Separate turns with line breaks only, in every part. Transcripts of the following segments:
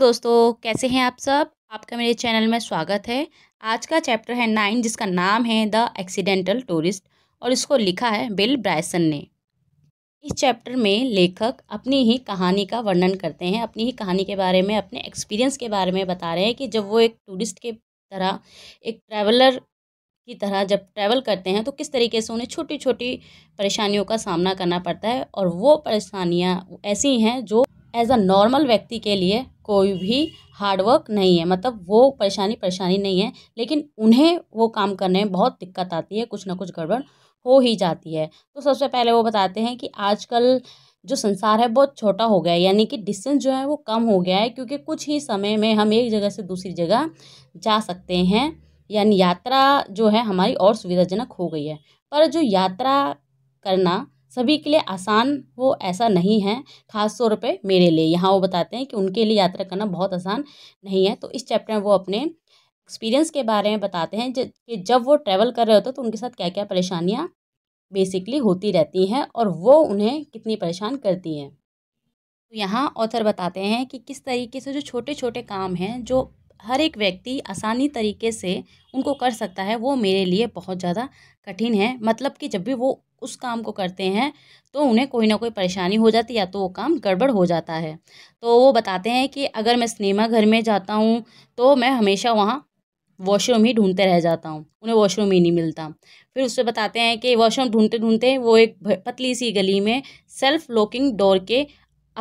दोस्तों कैसे हैं आप सब आपका मेरे चैनल में स्वागत है आज का चैप्टर है नाइन जिसका नाम है द एक्सीडेंटल टूरिस्ट और इसको लिखा है बिल ब्रायसन ने इस चैप्टर में लेखक अपनी ही कहानी का वर्णन करते हैं अपनी ही कहानी के बारे में अपने एक्सपीरियंस के बारे में बता रहे हैं कि जब वो एक टूरिस्ट के तरह एक ट्रैवलर की तरह जब ट्रैवल करते हैं तो किस तरीके से उन्हें छोटी छोटी परेशानियों का सामना करना पड़ता है और वो परेशानियाँ ऐसी हैं जो एज अ नॉर्मल व्यक्ति के लिए कोई भी हार्डवर्क नहीं है मतलब वो परेशानी परेशानी नहीं है लेकिन उन्हें वो काम करने में बहुत दिक्कत आती है कुछ ना कुछ गड़बड़ हो ही जाती है तो सबसे पहले वो बताते हैं कि आजकल जो संसार है बहुत छोटा हो गया है यानी कि डिस्टेंस जो है वो कम हो गया है क्योंकि कुछ ही समय में हम एक जगह से दूसरी जगह जा सकते हैं यानी यात्रा जो है हमारी और सुविधाजनक हो गई है पर जो यात्रा करना सभी के लिए आसान वो ऐसा नहीं है खास तौर पे मेरे लिए यहाँ वो बताते हैं कि उनके लिए यात्रा करना बहुत आसान नहीं है तो इस चैप्टर में वो अपने एक्सपीरियंस के बारे में बताते हैं कि जब वो ट्रैवल कर रहे होते तो उनके साथ क्या क्या परेशानियाँ बेसिकली होती रहती हैं और वो उन्हें कितनी परेशान करती हैं तो यहाँ ऑथर बताते हैं कि किस तरीके से जो छोटे छोटे काम हैं जो हर एक व्यक्ति आसानी तरीके से उनको कर सकता है वो मेरे लिए बहुत ज़्यादा कठिन है मतलब कि जब भी वो उस काम को करते हैं तो उन्हें कोई ना कोई परेशानी हो जाती है या तो वो काम गड़बड़ हो जाता है तो वो बताते हैं कि अगर मैं सिनेमा घर में जाता हूँ तो मैं हमेशा वहाँ वॉशरूम ही ढूंढते रह जाता हूँ उन्हें वॉशरूम ही नहीं मिलता फिर उससे बताते हैं कि वॉशरूम ढूंढते ढूंढते वो एक पतली सी गली में सेल्फ लॉकिंग डोर के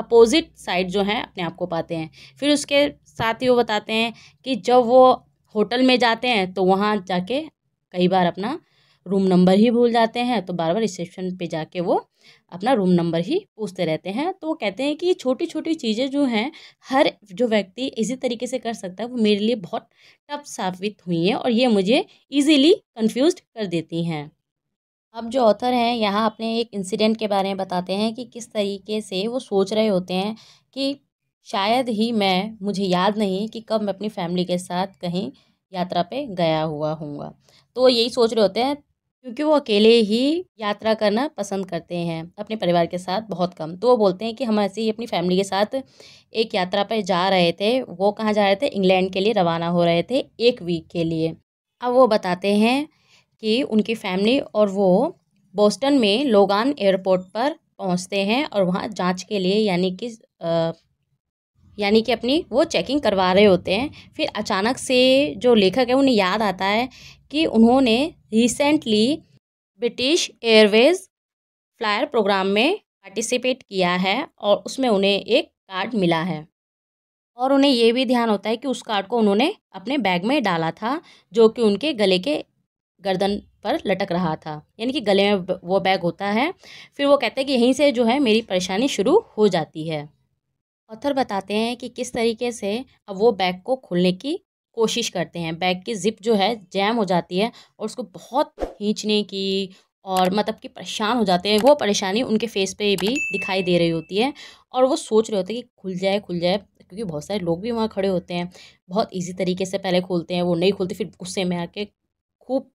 अपोजिट साइड जो है अपने आप को पाते हैं फिर उसके साथ ही वो बताते हैं कि जब वो होटल में जाते हैं तो वहाँ जाके कई बार अपना रूम नंबर ही भूल जाते हैं तो बार बार रिसेप्शन पे जाके वो अपना रूम नंबर ही पूछते रहते हैं तो वो कहते हैं कि छोटी छोटी चीज़ें जो हैं हर जो व्यक्ति इसी तरीके से कर सकता है वो मेरे लिए बहुत टफ साबित हुई हैं और ये मुझे ईजीली कन्फ्यूज कर देती हैं अब जो ऑथर हैं यहाँ अपने एक इंसिडेंट के बारे में बताते हैं कि किस तरीके से वो सोच रहे होते हैं कि शायद ही मैं मुझे याद नहीं कि कब मैं अपनी फैमिली के साथ कहीं यात्रा पे गया हुआ हूँगा तो यही सोच रहे होते हैं क्योंकि वो अकेले ही यात्रा करना पसंद करते हैं अपने परिवार के साथ बहुत कम तो वो बोलते हैं कि हम ऐसे ही अपनी फैमिली के साथ एक यात्रा पर जा रहे थे वो कहाँ जा रहे थे इंग्लैंड के लिए रवाना हो रहे थे एक वीक के लिए अब वो बताते हैं कि उनकी फैमिली और वो बोस्टन में लोगान एयरपोर्ट पर पहुँचते हैं और वहाँ जाँच के लिए यानी कि यानी कि अपनी वो चेकिंग करवा रहे होते हैं फिर अचानक से जो लेखक है उन्हें याद आता है कि उन्होंने recently British Airways flyer program में पार्टिसिपेट किया है और उसमें उन्हें एक कार्ड मिला है और उन्हें यह भी ध्यान होता है कि उस कार्ड को उन्होंने अपने बैग में डाला था जो कि उनके गले के गर्दन पर लटक रहा था यानी कि गले में वो बैग होता है फिर वो कहते हैं कि यहीं से जो है मेरी परेशानी शुरू हो जाती है ऑथर बताते हैं कि किस तरीके से वो बैग को खोलने की कोशिश करते हैं बैग की ज़िप जो है जैम हो जाती है और उसको बहुत खींचने की और मतलब कि परेशान हो जाते हैं वो परेशानी उनके फेस पे भी दिखाई दे रही होती है और वो सोच रहे होते हैं कि खुल जाए खुल जाए क्योंकि बहुत सारे लोग भी वहाँ खड़े होते हैं बहुत इजी तरीके से पहले खोलते हैं वो नहीं खोलते फिर गुस्से में आके खूब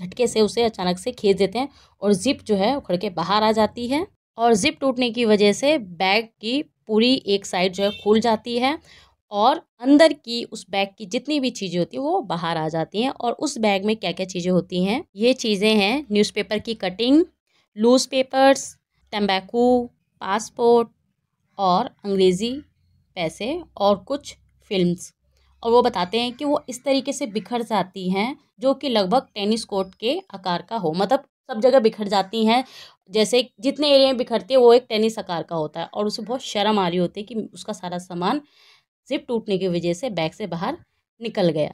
झटके से उसे अचानक से खींच देते हैं और जिप जो है उखड़ के बाहर आ जाती है और जिप टूटने की वजह से बैग की पूरी एक साइड जो है खुल जाती है और अंदर की उस बैग की जितनी भी चीज़ें होती हैं वो बाहर आ जाती हैं और उस बैग में क्या क्या चीज़ें होती हैं ये चीज़ें हैं न्यूज़पेपर की कटिंग लूज पेपर्स तम्बाकू पासपोर्ट और अंग्रेज़ी पैसे और कुछ फिल्म्स और वो बताते हैं कि वो इस तरीके से बिखर जाती हैं जो कि लगभग टेनिस कोर्ट के आकार का हो मतलब सब जगह बिखर जाती हैं जैसे जितने एरिया में बिखरती है वो एक टेनिस आकार का होता है और उसे बहुत शर्म आ रही होती है कि उसका सारा सामान जिप टूटने की वजह से बैग से बाहर निकल गया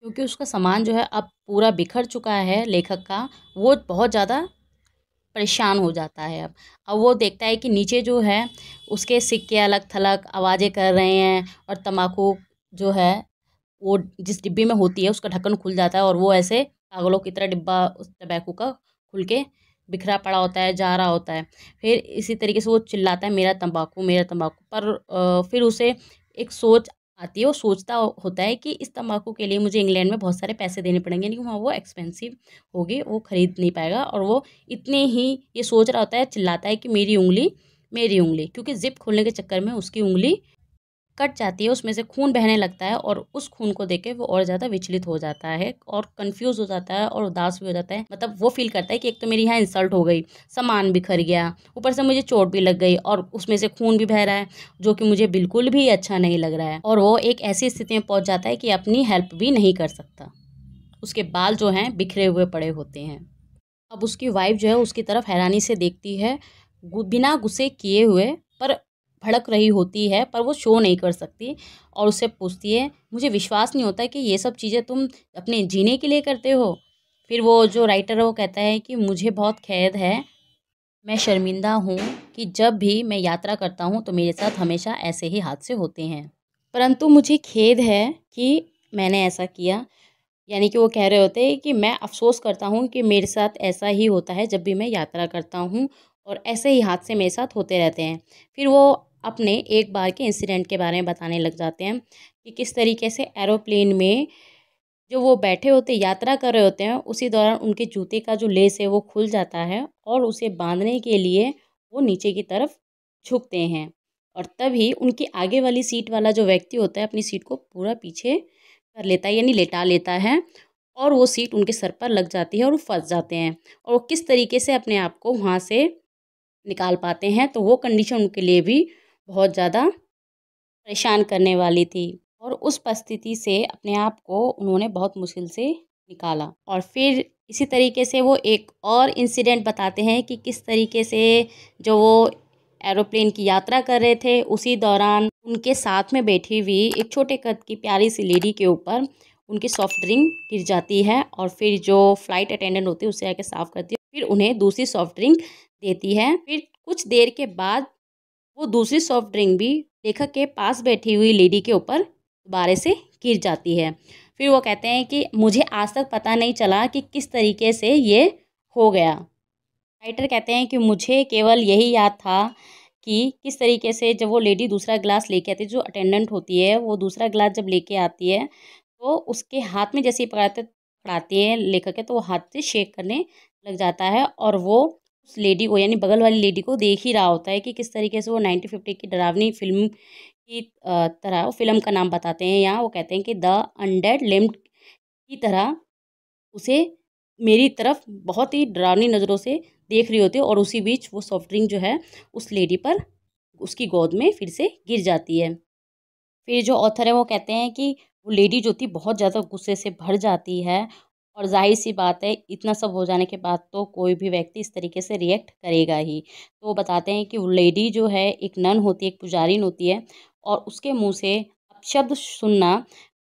क्योंकि उसका सामान जो है अब पूरा बिखर चुका है लेखक का वो बहुत ज़्यादा परेशान हो जाता है अब अब वो देखता है कि नीचे जो है उसके सिक्के अलग थलग आवाज़ें कर रहे हैं और तम्बाकू जो है वो जिस डिब्बे में होती है उसका ढक्कन खुल जाता है और वो ऐसे पागलों की तरह डिब्बा उस टबैकू का खुल के बिखरा पड़ा होता है जा रहा होता है फिर इसी तरीके से वो चिल्लाता है मेरा तंबाकू मेरा तंबाकू पर फिर उसे एक सोच आती है वो सोचता होता है कि इस तंबाकू के लिए मुझे इंग्लैंड में बहुत सारे पैसे देने पड़ेंगे कि वहाँ वो एक्सपेंसिव होगी वो ख़रीद नहीं पाएगा और वो इतने ही ये सोच रहा होता है चिल्लाता है कि मेरी उंगली मेरी उंगली क्योंकि जिप खोलने के चक्कर में उसकी उंगली कट जाती है उसमें से खून बहने लगता है और उस खून को देख के वो और ज़्यादा विचलित हो जाता है और कंफ्यूज हो जाता है और उदास भी हो जाता है मतलब वो फील करता है कि एक तो मेरी यहाँ इंसल्ट हो गई सामान बिखर गया ऊपर से मुझे चोट भी लग गई और उसमें से खून भी बह रहा है जो कि मुझे बिल्कुल भी अच्छा नहीं लग रहा है और वो एक ऐसी स्थिति में पहुँच जाता है कि अपनी हेल्प भी नहीं कर सकता उसके बाल जो हैं बिखरे हुए पड़े होते हैं अब उसकी वाइफ जो है उसकी तरफ हैरानी से देखती है बिना गुस्से किए हुए पर भड़क रही होती है पर वो शो नहीं कर सकती और उससे पूछती है मुझे विश्वास नहीं होता कि ये सब चीज़ें तुम अपने जीने के लिए करते हो फिर वो जो राइटर है वो कहता है कि मुझे बहुत खेद है मैं शर्मिंदा हूँ कि जब भी मैं यात्रा करता हूँ तो मेरे साथ हमेशा ऐसे ही हादसे होते हैं परंतु मुझे खेद है कि मैंने ऐसा किया यानी कि वो कह रहे होते हैं कि मैं अफसोस करता हूँ कि मेरे साथ ऐसा ही होता है जब भी मैं यात्रा करता हूँ और ऐसे ही हादसे मेरे साथ होते रहते हैं फिर वो अपने एक बार के इंसिडेंट के बारे में बताने लग जाते हैं कि किस तरीके से एरोप्लेन में जो वो बैठे होते यात्रा कर रहे होते हैं उसी दौरान उनके जूते का जो लेस है वो खुल जाता है और उसे बांधने के लिए वो नीचे की तरफ झुकते हैं और तभी उनकी आगे वाली सीट वाला जो व्यक्ति होता है अपनी सीट को पूरा पीछे कर लेता है यानी लेटा लेता है और वो सीट उनके सर पर लग जाती है और वो फंस जाते हैं और वो किस तरीके से अपने आप को वहाँ से निकाल पाते हैं तो वो कंडीशन उनके लिए भी बहुत ज़्यादा परेशान करने वाली थी और उस परिस्थिति से अपने आप को उन्होंने बहुत मुश्किल से निकाला और फिर इसी तरीके से वो एक और इंसिडेंट बताते हैं कि किस तरीके से जो वो एरोप्लेन की यात्रा कर रहे थे उसी दौरान उनके साथ में बैठी हुई एक छोटे कद की प्यारी सी लेडी के ऊपर उनकी सॉफ्ट ड्रिंक गिर जाती है और फिर जो फ्लाइट अटेंडेंट होती है उसे आके साफ़ करती है फिर उन्हें दूसरी सॉफ्ट ड्रिंक देती है फिर कुछ देर के बाद वो दूसरी सॉफ्ट ड्रिंक भी लेखक के पास बैठी हुई लेडी के ऊपर दोबारे से गिर जाती है फिर वो कहते हैं कि मुझे आज तक पता नहीं चला कि किस तरीके से ये हो गया राइटर कहते हैं कि मुझे केवल यही याद था कि किस तरीके से जब वो लेडी दूसरा ग्लास लेके आती है जो अटेंडेंट होती है वो दूसरा ग्लास जब लेके आती है तो उसके हाथ में जैसे पकड़ाते पकड़ाती है लेखक है तो वो हाथ से शेक करने लग जाता है और वो उस लेडी को यानी बगल वाली लेडी को देख ही रहा होता है कि किस तरीके से वो नाइनटीन फिफ्टी की डरावनी फिल्म की तरह वो फिल्म का नाम बताते हैं यहाँ वो कहते हैं कि द अनडेड लिम्ड की तरह उसे मेरी तरफ बहुत ही डरावनी नज़रों से देख रही होती है और उसी बीच वो सॉफ्ट ड्रिंक जो है उस लेडी पर उसकी गोद में फिर से गिर जाती है फिर जो ऑथर है वो कहते हैं कि वो लेडी जो थी बहुत ज़्यादा गुस्से से भर जाती है और जाहिर सी बात है इतना सब हो जाने के बाद तो कोई भी व्यक्ति इस तरीके से रिएक्ट करेगा ही तो वो बताते हैं कि वो लेडी जो है एक नन होती है एक पुजारिन होती है और उसके मुंह से अपशब्द सुनना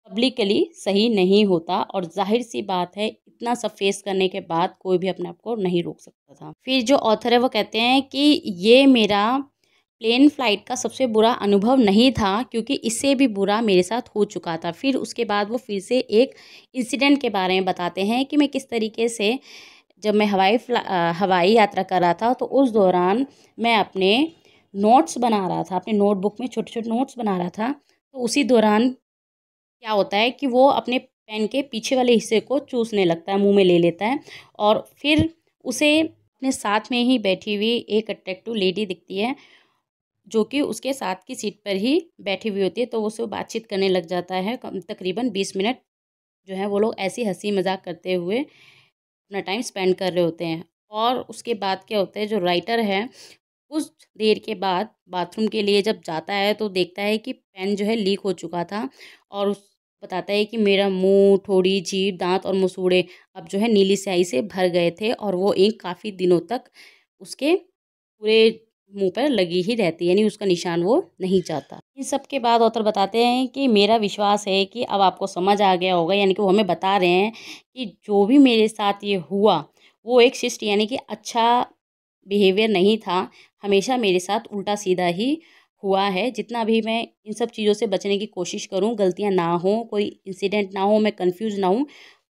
पब्लिकली सही नहीं होता और जाहिर सी बात है इतना सब फेस करने के बाद कोई भी अपने आप को नहीं रोक सकता था फिर जो ऑथर है वो कहते हैं कि ये मेरा प्लेन फ़्लाइट का सबसे बुरा अनुभव नहीं था क्योंकि इससे भी बुरा मेरे साथ हो चुका था फिर उसके बाद वो फिर से एक इंसिडेंट के बारे में बताते हैं कि मैं किस तरीके से जब मैं हवाई हवाई यात्रा कर रहा था तो उस दौरान मैं अपने नोट्स बना रहा था अपने नोटबुक में छोटे छोटे नोट्स बना रहा था तो उसी दौरान क्या होता है कि वो अपने पेन के पीछे वाले हिस्से को चूसने लगता है मुंह में ले लेता है और फिर उसे अपने साथ में ही बैठी हुई एक अट्रैक्टिव लेडी दिखती है जो कि उसके साथ की सीट पर ही बैठी हुई होती है तो उससे बातचीत करने लग जाता है तकरीबन बीस मिनट जो है वो लोग ऐसी हंसी मजाक करते हुए अपना टाइम स्पेंड कर रहे होते हैं और उसके बाद क्या होता है जो राइटर है कुछ देर के बाद बाथरूम के लिए जब जाता है तो देखता है कि पेन जो है लीक हो चुका था और उस बताता है कि मेरा मुंह थोड़ी जीभ दांत और मसूड़े अब जो है नीली स्याही से भर गए थे और वो इंक काफ़ी दिनों तक उसके पूरे मुंह पर लगी ही रहती है यानी उसका निशान वो नहीं जाता इन सब के बाद ऑथर बताते हैं कि मेरा विश्वास है कि अब आपको समझ आ गया होगा यानी कि वो हमें बता रहे हैं कि जो भी मेरे साथ ये हुआ वो एक शिष्ट यानी कि अच्छा बिहेवियर नहीं था हमेशा मेरे साथ उल्टा सीधा ही हुआ है जितना भी मैं इन सब चीज़ों से बचने की कोशिश करूँ गलतियाँ ना हों कोई इंसिडेंट ना हो मैं कन्फ्यूज़ ना हूँ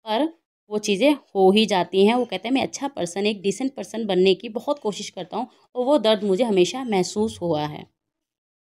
पर वो चीज़ें हो ही जाती हैं वो कहते हैं मैं अच्छा पर्सन एक डिसेंट पर्सन बनने की बहुत कोशिश करता हूँ और वो दर्द मुझे हमेशा महसूस हुआ है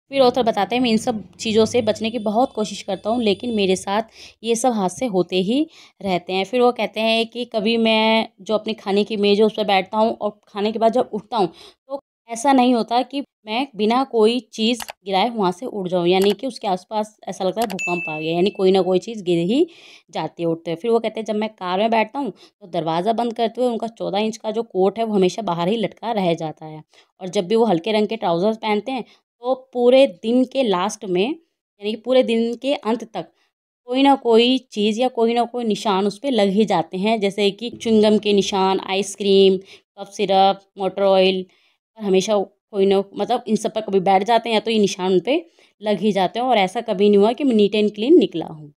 फिर ऑथर बताते हैं मैं इन सब चीज़ों से बचने की बहुत कोशिश करता हूँ लेकिन मेरे साथ ये सब हादसे होते ही रहते हैं फिर वो कहते हैं कि कभी मैं जो अपने खाने की मेज़ है उस पर बैठता हूँ और खाने के बाद जब उठता हूँ तो ऐसा नहीं होता कि मैं बिना कोई चीज़ गिराए वहाँ से उड़ जाऊँ यानी कि उसके आसपास ऐसा लगता है भूकंप आ गया यानी कोई ना कोई चीज़ गिर ही जाती है उठते हुए फिर वो कहते हैं जब मैं कार में बैठता हूँ तो दरवाज़ा बंद करते हुए उनका चौदह इंच का जो कोट है वो हमेशा बाहर ही लटका रह जाता है और जब भी वो हल्के रंग के ट्राउज़र्स पहनते हैं तो पूरे दिन के लास्ट में यानी कि पूरे दिन के अंत तक कोई ना कोई चीज़ या कोई ना कोई निशान उस पर लग ही जाते हैं जैसे कि चुंगम के निशान ice cream cup syrup motor oil हमेशा कोई ना मतलब इन सब पर कभी बैठ जाते हैं या तो ये निशान उन पर लग ही जाते हैं और ऐसा कभी नहीं हुआ कि मैं नीट एंड क्लीन निकला हूँ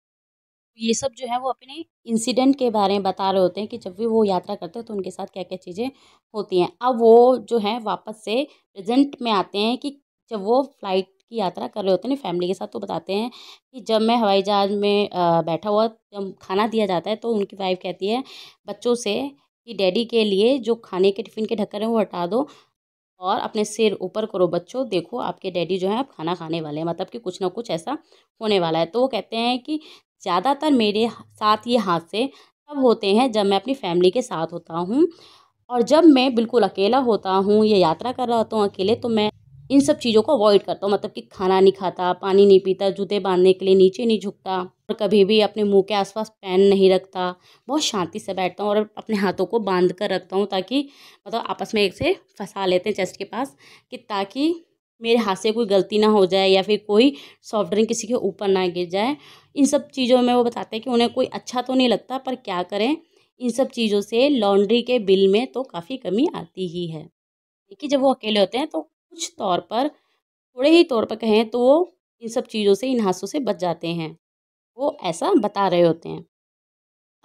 ये सब जो है वो अपने इंसिडेंट के बारे में बता रहे होते हैं कि जब भी वो यात्रा करते हैं तो उनके साथ क्या क्या चीज़ें होती हैं अब वो जो है वापस से प्रेजेंट में आते हैं कि जब वो फ्लाइट की यात्रा कर रहे होते हैं फैमिली के साथ तो बताते हैं कि जब मैं हवाई जहाज़ में बैठा हुआ जब खाना दिया जाता है तो उनकी वाइफ कहती है बच्चों से कि डैडी के लिए जो खाने के टिफ़िन के ढक्कर हैं वो हटा दो और अपने सिर ऊपर करो बच्चों देखो आपके डैडी जो है आप खाना खाने वाले हैं मतलब कि कुछ ना कुछ ऐसा होने वाला है तो वो कहते हैं कि ज़्यादातर मेरे साथ ये हादसे तब होते हैं जब मैं अपनी फैमिली के साथ होता हूँ और जब मैं बिल्कुल अकेला होता हूँ या यात्रा कर रहा होता हूँ अकेले तो मैं इन सब चीज़ों को अवॉइड करता हूँ मतलब कि खाना नहीं खाता पानी नहीं पीता जूते बांधने के लिए नीचे नहीं झुकता और कभी भी अपने मुंह के आसपास पेन नहीं रखता बहुत शांति से बैठता हूँ और अपने हाथों को बांध कर रखता हूँ ताकि मतलब आपस में एक से फंसा लेते हैं चेस्ट के पास कि ताकि मेरे हाथ से कोई गलती ना हो जाए या फिर कोई सॉफ्ट ड्रिंक किसी के ऊपर ना गिर जाए इन सब चीज़ों में वो बताते हैं कि उन्हें कोई अच्छा तो नहीं लगता पर क्या करें इन सब चीज़ों से लॉन्ड्री के बिल में तो काफ़ी कमी आती ही है देखिए जब वो अकेले होते हैं तो कुछ तौर पर थोड़े ही तौर पर कहें तो वो इन सब चीज़ों से इन हाथों से बच जाते हैं वो ऐसा बता रहे होते हैं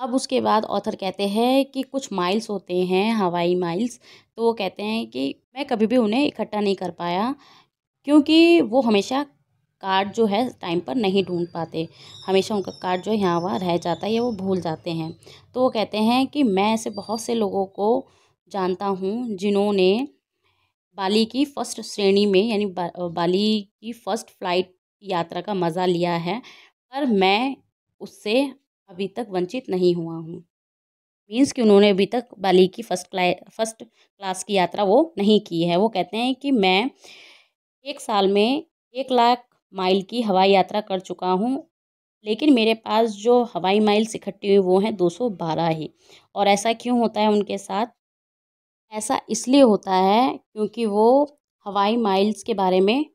अब उसके बाद ऑथर कहते हैं कि कुछ माइल्स होते हैं हवाई माइल्स तो वो कहते हैं कि मैं कभी भी उन्हें इकट्ठा नहीं कर पाया क्योंकि वो हमेशा कार्ड जो है टाइम पर नहीं ढूंढ पाते हमेशा उनका कार्ड जो यहाँ वहाँ रह जाता है या वो भूल जाते हैं तो वो कहते हैं कि मैं ऐसे बहुत से लोगों को जानता हूँ जिन्होंने बाली की फ़र्स्ट श्रेणी में यानी बा, बाली की फ़र्स्ट फ्लाइट यात्रा का मज़ा लिया है पर मैं उससे अभी तक वंचित नहीं हुआ हूँ मीन्स कि उन्होंने अभी तक बाली की फर्स्ट क्ला फर्स्ट क्लास की यात्रा वो नहीं की है वो कहते हैं कि मैं एक साल में एक लाख माइल की हवाई यात्रा कर चुका हूँ लेकिन मेरे पास जो हवाई माइल्स इकट्ठी हुई वो हैं दो सौ बारह ही और ऐसा क्यों होता है उनके साथ ऐसा इसलिए होता है क्योंकि वो हवाई माइल्स के बारे में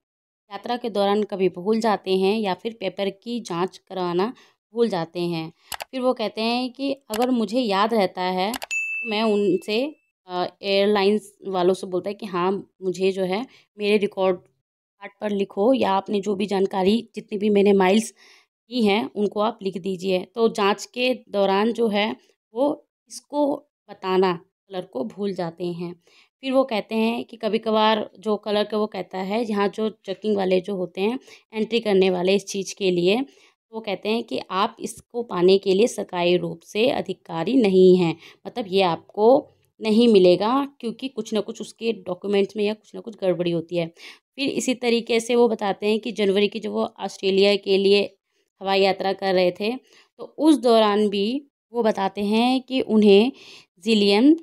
यात्रा के दौरान कभी भूल जाते हैं या फिर पेपर की जांच करवाना भूल जाते हैं फिर वो कहते हैं कि अगर मुझे याद रहता है तो मैं उनसे एयरलाइंस वालों से बोलता है कि हाँ मुझे जो है मेरे रिकॉर्ड कार्ड पर लिखो या आपने जो भी जानकारी जितनी भी मैंने माइल्स की हैं उनको आप लिख दीजिए तो जाँच के दौरान जो है वो इसको बताना क्लर्क को भूल जाते हैं फिर वो कहते हैं कि कभी कभार जो कलर का वो कहता है यहाँ जो चेकिंग वाले जो होते हैं एंट्री करने वाले इस चीज़ के लिए वो कहते हैं कि आप इसको पाने के लिए सरकारी रूप से अधिकारी नहीं हैं मतलब ये आपको नहीं मिलेगा क्योंकि कुछ ना कुछ उसके डॉक्यूमेंट्स में या कुछ ना कुछ गड़बड़ी होती है फिर इसी तरीके से वो बताते हैं कि जनवरी की जब वो ऑस्ट्रेलिया के लिए हवाई यात्रा कर रहे थे तो उस दौरान भी वो बताते हैं कि उन्हें जिलियन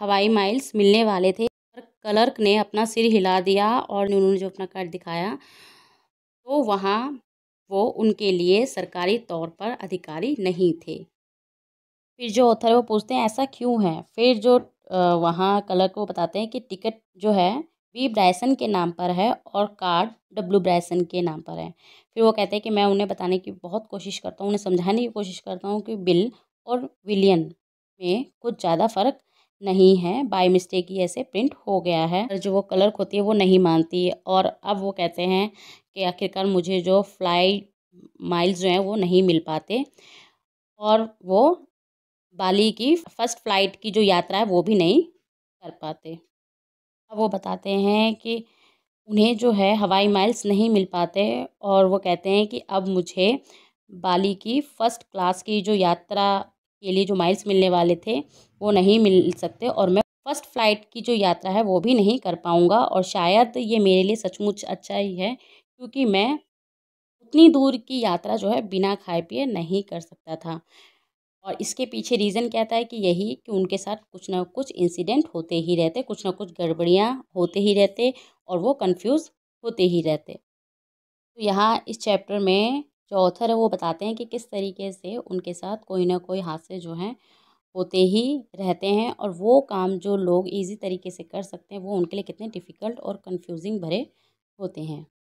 हवाई माइल्स मिलने वाले थे और क्लर्क ने अपना सिर हिला दिया और उन्होंने जो अपना कार्ड दिखाया तो वहाँ वो उनके लिए सरकारी तौर पर अधिकारी नहीं थे फिर जो ऑथर वो पूछते हैं ऐसा क्यों है फिर जो वहाँ क्लर्क को बताते हैं कि टिकट जो है बी ब्रायसन के नाम पर है और कार्ड डब्ल्यू ब्रायसन के नाम पर है फिर वो कहते हैं कि मैं उन्हें बताने की बहुत कोशिश करता हूँ उन्हें समझाने की कोशिश करता हूँ कि बिल और विलियन में कुछ ज़्यादा फ़र्क नहीं है बाय मिस्टेक ही ऐसे प्रिंट हो गया है जो वो कलर होती है वो नहीं मानती और अब वो कहते हैं कि आखिरकार मुझे जो फ्लाई माइल्स जो हैं वो नहीं मिल पाते और वो बाली की फ़र्स्ट फ्लाइट की जो यात्रा है वो भी नहीं कर पाते अब वो बताते हैं कि उन्हें जो है हवाई माइल्स नहीं मिल पाते और वो कहते हैं कि अब मुझे बाली की फ़र्स्ट क्लास की जो यात्रा के लिए जो माइल्स मिलने वाले थे वो नहीं मिल सकते और मैं फर्स्ट फ्लाइट की जो यात्रा है वो भी नहीं कर पाऊँगा और शायद ये मेरे लिए सचमुच अच्छा ही है क्योंकि मैं उतनी दूर की यात्रा जो है बिना खाए पिए नहीं कर सकता था और इसके पीछे रीज़न कहता है कि यही कि उनके साथ कुछ ना कुछ इंसिडेंट होते ही रहते कुछ ना कुछ गड़बड़ियाँ होते ही रहते और वो कंफ्यूज होते ही रहते तो यहाँ इस चैप्टर में जो ऑथर है वो बताते हैं कि किस तरीके से उनके साथ कोई ना कोई हादसे जो हैं होते ही रहते हैं और वो काम जो लोग ईज़ी तरीके से कर सकते हैं वो उनके लिए कितने डिफ़िकल्ट और कन्फ्यूज़िंग भरे होते हैं